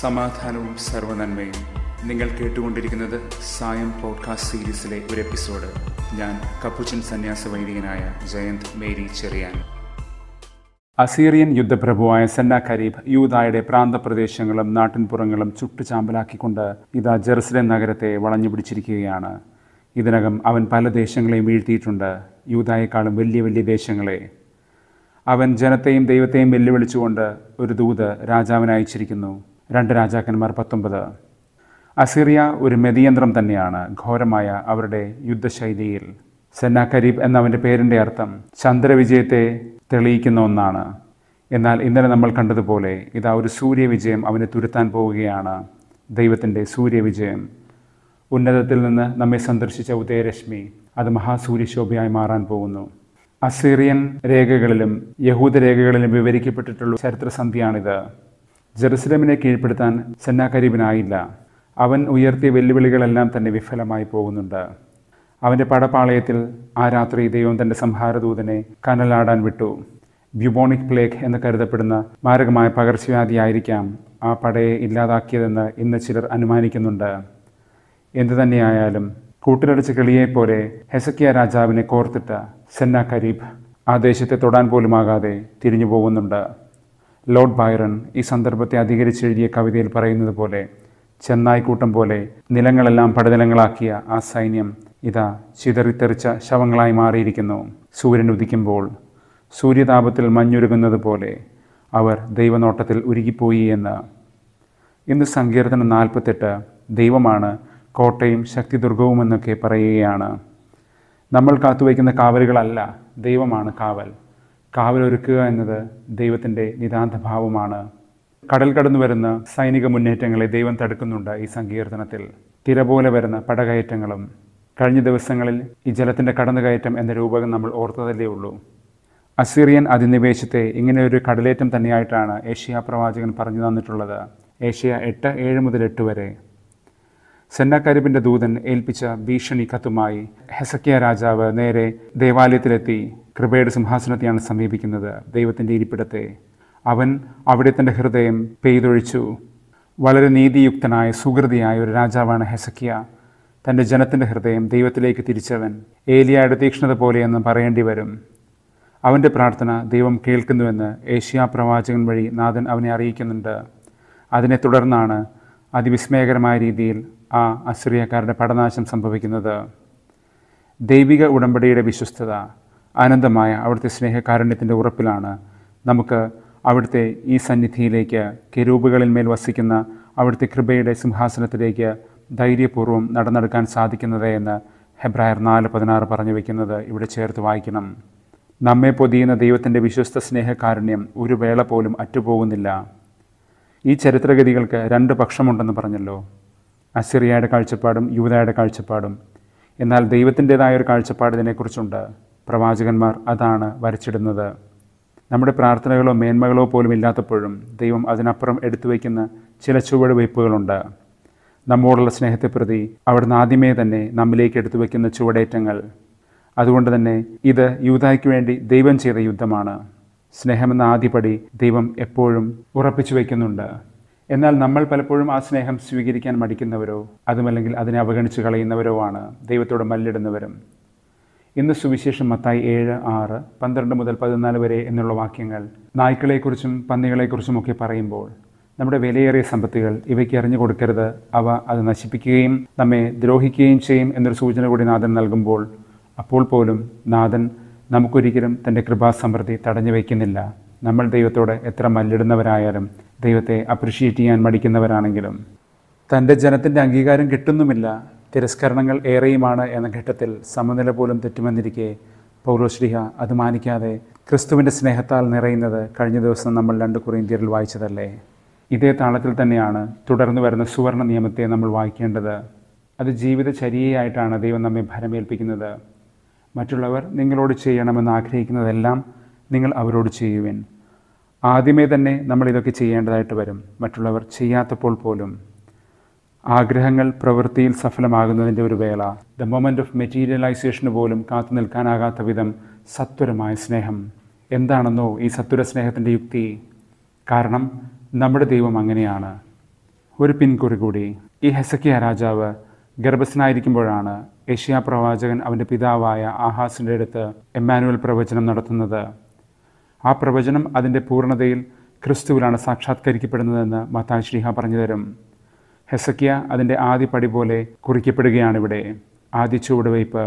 സമാധാനവും സർവനന്മയും നിങ്ങൾ കേട്ടുകൊണ്ടിരിക്കുന്നത് സായം പോഡ്കാസ്റ്റ് സീരീസിലെ ഒരു എപ്പിസോഡ് ഞാൻ കപ്പുച്ചൻ സന്യാസ വൈദികനായ ജയന്ത് മേരി ചെറിയാൻ അസീറിയൻ യുദ്ധപ്രഭുവായ സന്ന ഖരീബ് യൂതായുടെ പ്രാന്തപ്രദേശങ്ങളും നാട്ടിൻപുറങ്ങളും ചുട്ടുചാമ്പലാക്കിക്കൊണ്ട് ഇതാ ജെറുസലേം നഗരത്തെ വളഞ്ഞു പിടിച്ചിരിക്കുകയാണ് ഇതിനകം അവൻ പല ദേശങ്ങളെയും വീഴ്ത്തിയിട്ടുണ്ട് യൂതായേക്കാളും വലിയ വലിയ ദേശങ്ങളെ അവൻ ജനത്തെയും ദൈവത്തെയും വെല്ലുവിളിച്ചുകൊണ്ട് ഒരു ദൂത് രാജാവിനയച്ചിരിക്കുന്നു രണ്ട് രാജാക്കന്മാർ പത്തൊമ്പത് അസീറിയ ഒരു മെതിയന്ത്രം തന്നെയാണ് ഘോരമായ അവരുടെ യുദ്ധശൈലിയിൽ സെന്നാഖരീബ് എന്നവൻ്റെ പേരിൻ്റെ അർത്ഥം ചന്ദ്രവിജയത്തെ തെളിയിക്കുന്ന ഒന്നാണ് എന്നാൽ ഇന്നലെ നമ്മൾ കണ്ടതുപോലെ ഇതാ ഒരു സൂര്യവിജയം അവനെ തുരുത്താൻ പോവുകയാണ് ദൈവത്തിൻ്റെ സൂര്യവിജയം ഉന്നതത്തിൽ നിന്ന് നമ്മെ സന്ദർശിച്ച ഉദയരശ്മി അത് മഹാസൂര്യശോഭയായി മാറാൻ പോകുന്നു അസീറിയൻ രേഖകളിലും യഹൂദ രേഖകളിലും വിവരിക്കപ്പെട്ടിട്ടുള്ള ചരിത്രസന്ധിയാണിത് ജെറുസലമിനെ കീഴ്പ്പെടുത്താൻ സെന്നാഖരീബിനായില്ല അവൻ ഉയർത്തിയ വെല്ലുവിളികളെല്ലാം തന്നെ വിഫലമായി പോകുന്നുണ്ട് അവൻ്റെ പടപാളയത്തിൽ ആ രാത്രി ദൈവം തൻ്റെ സംഹാരദൂതനെ കനലാടാൻ വിട്ടു ബ്യൂബോണിക് പ്ലേഗ് എന്ന് കരുതപ്പെടുന്ന മാരകമായ പകർച്ചവ്യാധിയായിരിക്കാം ആ പടയെ ഇല്ലാതാക്കിയതെന്ന് ഇന്ന് ചിലർ അനുമാനിക്കുന്നുണ്ട് എന്തു തന്നെയായാലും കൂട്ടിലടിച്ച കിളിയെപ്പോലെ ഹെസക്കിയ രാജാവിനെ കോർത്തിട്ട് സെന്ന കരീബ് ആ ദേശത്തെ തൊടാൻ പോലുമാകാതെ തിരിഞ്ഞു പോകുന്നുണ്ട് ലോർഡ് ബൈറൺ ഈ സന്ദർഭത്തെ അധികരിച്ചെഴുതിയ കവിതയിൽ പറയുന്നത് പോലെ ചെന്നായ്ക്കൂട്ടം പോലെ നിലങ്ങളെല്ലാം പടനിലങ്ങളാക്കിയ ആ സൈന്യം ഇതാ ചിതറിത്തെറിച്ച ശവങ്ങളായി മാറിയിരിക്കുന്നു സൂര്യൻ ഉദിക്കുമ്പോൾ സൂര്യതാപത്തിൽ മഞ്ഞുരുകുന്നത് പോലെ അവർ ദൈവനോട്ടത്തിൽ ഉരുകിപ്പോയി എന്ന് ഇന്ന് സങ്കീർത്തനം നാൽപ്പത്തെട്ട് ദൈവമാണ് കോട്ടയും ശക്തിദുർഗവും എന്നൊക്കെ പറയുകയാണ് നമ്മൾ കാത്തുവയ്ക്കുന്ന കാവലുകളല്ല ദൈവമാണ് കാവൽ കാവലൊരുക്കുക എന്നത് ദൈവത്തിൻ്റെ നിതാന്തഭാവമാണ് കടൽ കടന്നു വരുന്ന സൈനിക മുന്നേറ്റങ്ങളെ ദൈവം തടുക്കുന്നുണ്ട് ഈ സങ്കീർത്തനത്തിൽ തിര പോലെ വരുന്ന പടകയറ്റങ്ങളും കഴിഞ്ഞ ദിവസങ്ങളിൽ ഈ ജലത്തിൻ്റെ കടന്നുകയറ്റം എന്ന രൂപകം നമ്മൾ ഓർത്തതല്ലേ ഉള്ളൂ അസീറിയൻ അധിനിവേശത്തെ ഇങ്ങനെയൊരു കടലേറ്റം തന്നെയായിട്ടാണ് ഏഷ്യ പ്രവാചകൻ പറഞ്ഞു തന്നിട്ടുള്ളത് ഏഷ്യ എട്ട് ഏഴ് മുതൽ എട്ട് വരെ സെന്നാക്കാരിബിൻ്റെ ദൂതൻ ഏൽപ്പിച്ച ഭീഷണി കത്തുമായി ഹെസക്കിയ രാജാവ് നേരെ ദേവാലയത്തിലെത്തി കൃപയുടെ സിംഹാസനത്തെയാണ് സമീപിക്കുന്നത് ദൈവത്തിൻ്റെ ഇരിപ്പിടത്തെ അവൻ അവിടെ തൻ്റെ ഹൃദയം പെയ്തൊഴിച്ചു വളരെ നീതിയുക്തനായ സുഹൃതിയായ ഒരു രാജാവാണ് ഹെസക്കിയ തൻ്റെ ജനത്തിൻ്റെ ഹൃദയം ദൈവത്തിലേക്ക് തിരിച്ചവൻ ഏലിയായുടെ തീക്ഷ്ണത പോലെയെന്ന് പറയേണ്ടി വരും അവൻ്റെ പ്രാർത്ഥന ദൈവം കേൾക്കുന്നുവെന്ന് ഏഷ്യാ പ്രവാചകൻ വഴി നാഥൻ അവനെ അറിയിക്കുന്നുണ്ട് അതിനെ തുടർന്നാണ് അതിവിസ്മയകരമായ രീതിയിൽ ആ അസിറിയക്കാരുടെ പടനാശം സംഭവിക്കുന്നത് ദൈവിക ഉടമ്പടിയുടെ വിശ്വസ്തത അനന്തമായ അവിടുത്തെ സ്നേഹകാരുണ്യത്തിൻ്റെ ഉറപ്പിലാണ് നമുക്ക് അവിടുത്തെ ഈ സന്നിധിയിലേക്ക് കെരൂപുകളിന്മേൽ വസിക്കുന്ന അവിടുത്തെ കൃപയുടെ സിംഹാസനത്തിലേക്ക് ധൈര്യപൂർവ്വം നടന്നെടുക്കാൻ സാധിക്കുന്നത് എന്ന് ഹെബ്രായർ നാല് പതിനാറ് പറഞ്ഞു വയ്ക്കുന്നത് ഇവിടെ ചേർത്ത് വായിക്കണം നമ്മെ പൊതിയുന്ന ദൈവത്തിൻ്റെ വിശ്വസ്ത സ്നേഹകാരുണ്യം ഒരു വേള പോലും അറ്റുപോകുന്നില്ല ഈ ചരിത്രഗതികൾക്ക് രണ്ട് പക്ഷമുണ്ടെന്ന് പറഞ്ഞല്ലോ അസിറിയയുടെ കാഴ്ചപ്പാടും യൂതയുടെ കാഴ്ചപ്പാടും എന്നാൽ ദൈവത്തിൻ്റേതായ ഒരു കാഴ്ചപ്പാട് ഇതിനെക്കുറിച്ചുണ്ട് പ്രവാചകന്മാർ അതാണ് വരച്ചിടുന്നത് നമ്മുടെ പ്രാർത്ഥനകളോ മേന്മകളോ പോലും ഇല്ലാത്തപ്പോഴും ദൈവം അതിനപ്പുറം എടുത്തു വയ്ക്കുന്ന ചില വയ്പ്പുകളുണ്ട് നമ്മോടുള്ള സ്നേഹത്തെ പ്രതി അവിടുന്ന് ആദ്യമേ തന്നെ നമ്മിലേക്ക് എടുത്തു വയ്ക്കുന്ന ചുവടേറ്റങ്ങൾ അതുകൊണ്ട് തന്നെ ഇത് യൂതായ്ക്ക് വേണ്ടി ദൈവം ചെയ്ത യുദ്ധമാണ് സ്നേഹമെന്ന ആദ്യപടി ദൈവം എപ്പോഴും ഉറപ്പിച്ചു വയ്ക്കുന്നുണ്ട് എന്നാൽ നമ്മൾ പലപ്പോഴും ആ സ്നേഹം സ്വീകരിക്കാൻ മടിക്കുന്നവരോ അതുമല്ലെങ്കിൽ അതിനെ അവഗണിച്ച് കളയുന്നവരോ ആണ് ദൈവത്തോട് മല്ലിടുന്നവരും ഇന്ന് സുവിശേഷം മത്തായി ഏഴ് ആറ് പന്ത്രണ്ട് മുതൽ പതിനാല് വരെ എന്നുള്ള വാക്യങ്ങൾ നായ്ക്കളെക്കുറിച്ചും പന്നികളെക്കുറിച്ചുമൊക്കെ പറയുമ്പോൾ നമ്മുടെ വിലയേറിയ സമ്പത്തുകൾ ഇവയ്ക്ക് അറിഞ്ഞു കൊടുക്കരുത് അവ അത് നശിപ്പിക്കുകയും നമ്മെ ദ്രോഹിക്കുകയും ചെയ്യും എന്നൊരു സൂചന കൂടി നാഥൻ നൽകുമ്പോൾ അപ്പോൾ പോലും നാഥൻ നമുക്കൊരിക്കലും തൻ്റെ കൃപാസമൃദ്ധി തടഞ്ഞു വയ്ക്കുന്നില്ല നമ്മൾ ദൈവത്തോട് എത്ര മല്ലിടുന്നവരായാലും ദൈവത്തെ അപ്രിഷിയേറ്റ് ചെയ്യാൻ മടിക്കുന്നവരാണെങ്കിലും തൻ്റെ ജനത്തിൻ്റെ അംഗീകാരം കിട്ടുന്നുമില്ല തിരസ്കരണങ്ങൾ ഏറെയുമാണ് എന്ന ഘട്ടത്തിൽ സമനില പോലും തെറ്റുമെന്നിരിക്കെ പൗലോശ്രീഹ അത് മാനിക്കാതെ ക്രിസ്തുവിൻ്റെ സ്നേഹത്താൽ നിറയുന്നത് കഴിഞ്ഞ ദിവസം നമ്മൾ രണ്ട് കുറേന്ത്യരിൽ വായിച്ചതല്ലേ ഇതേ താളത്തിൽ തന്നെയാണ് തുടർന്ന് വരുന്ന സുവർണ നിയമത്തെ നമ്മൾ വായിക്കേണ്ടത് അത് ജീവിതചര്യയായിട്ടാണ് ദൈവം നമ്മെ ഭരമേൽപ്പിക്കുന്നത് മറ്റുള്ളവർ നിങ്ങളോട് ചെയ്യണമെന്ന് ആഗ്രഹിക്കുന്നതെല്ലാം നിങ്ങൾ അവരോട് ചെയ്യുവിൻ ആദ്യമേ തന്നെ നമ്മൾ ഇതൊക്കെ ചെയ്യേണ്ടതായിട്ട് വരും മറ്റുള്ളവർ ചെയ്യാത്തപ്പോൾ പോലും ആഗ്രഹങ്ങൾ പ്രവൃത്തിയിൽ സഫലമാകുന്നതിൻ്റെ ഒരു വേള ദ മൊമെൻ്റ് ഓഫ് മെറ്റീരിയലൈസേഷന് പോലും കാത്തു നിൽക്കാനാകാത്ത വിധം സത്വരമായ സ്നേഹം എന്താണെന്നോ ഈ സത്വര സ്നേഹത്തിൻ്റെ യുക്തി കാരണം നമ്മുടെ ദൈവം അങ്ങനെയാണ് ഒരു പിൻകുറി കൂടി ഈ ഹെസക്കിയ രാജാവ് ഗർഭസ്ഥനായിരിക്കുമ്പോഴാണ് ഏഷ്യാ പ്രവാചകൻ അവൻ്റെ പിതാവായ ആഹാസിൻ്റെ അടുത്ത് എമ്മാനുവൽ പ്രവചനം നടത്തുന്നത് ആ പ്രവചനം അതിൻ്റെ പൂർണ്ണതയിൽ ക്രിസ്തുവിലാണ് സാക്ഷാത്കരിക്കപ്പെടുന്നതെന്ന് മത്തായി ശ്രീഹ പറഞ്ഞു തരും ഹെസക്കിയ അതിൻ്റെ ആദ്യ പടി പോലെ കുറിക്കപ്പെടുകയാണിവിടെ ആദ്യ ചുവടുവയ്പ്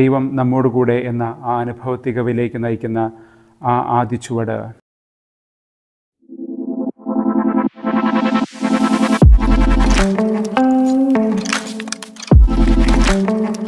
ദൈവം നമ്മോടുകൂടെ എന്ന ആ അനുഭവത്തികവിലേക്ക് നയിക്കുന്ന ആ ആദ്യ ചുവട് Thank you.